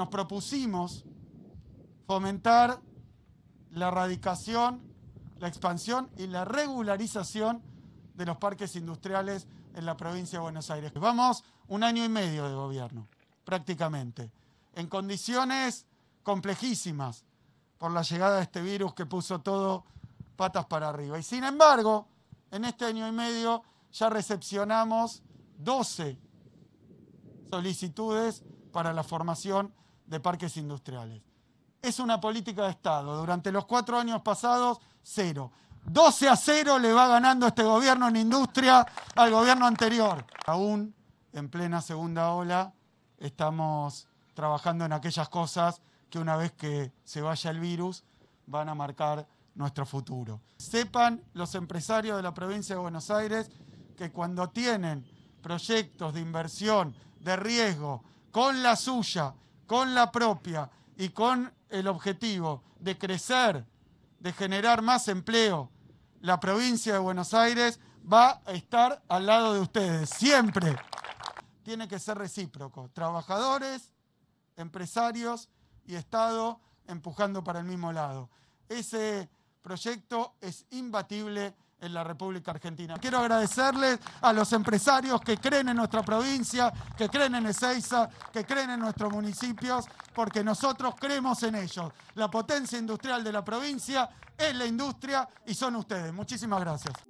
nos propusimos fomentar la erradicación, la expansión y la regularización de los parques industriales en la provincia de Buenos Aires. Vamos un año y medio de gobierno, prácticamente, en condiciones complejísimas por la llegada de este virus que puso todo patas para arriba. Y sin embargo, en este año y medio ya recepcionamos 12 solicitudes para la formación de parques industriales. Es una política de Estado. Durante los cuatro años pasados, cero. 12 a 0 le va ganando este gobierno en industria al gobierno anterior. Aún en plena segunda ola estamos trabajando en aquellas cosas que una vez que se vaya el virus van a marcar nuestro futuro. Sepan los empresarios de la provincia de Buenos Aires que cuando tienen proyectos de inversión, de riesgo, con la suya, con la propia y con el objetivo de crecer, de generar más empleo, la provincia de Buenos Aires va a estar al lado de ustedes, siempre. Tiene que ser recíproco, trabajadores, empresarios y Estado empujando para el mismo lado. Ese proyecto es imbatible en la República Argentina. Quiero agradecerles a los empresarios que creen en nuestra provincia, que creen en Ezeiza, que creen en nuestros municipios, porque nosotros creemos en ellos. La potencia industrial de la provincia es la industria y son ustedes. Muchísimas gracias.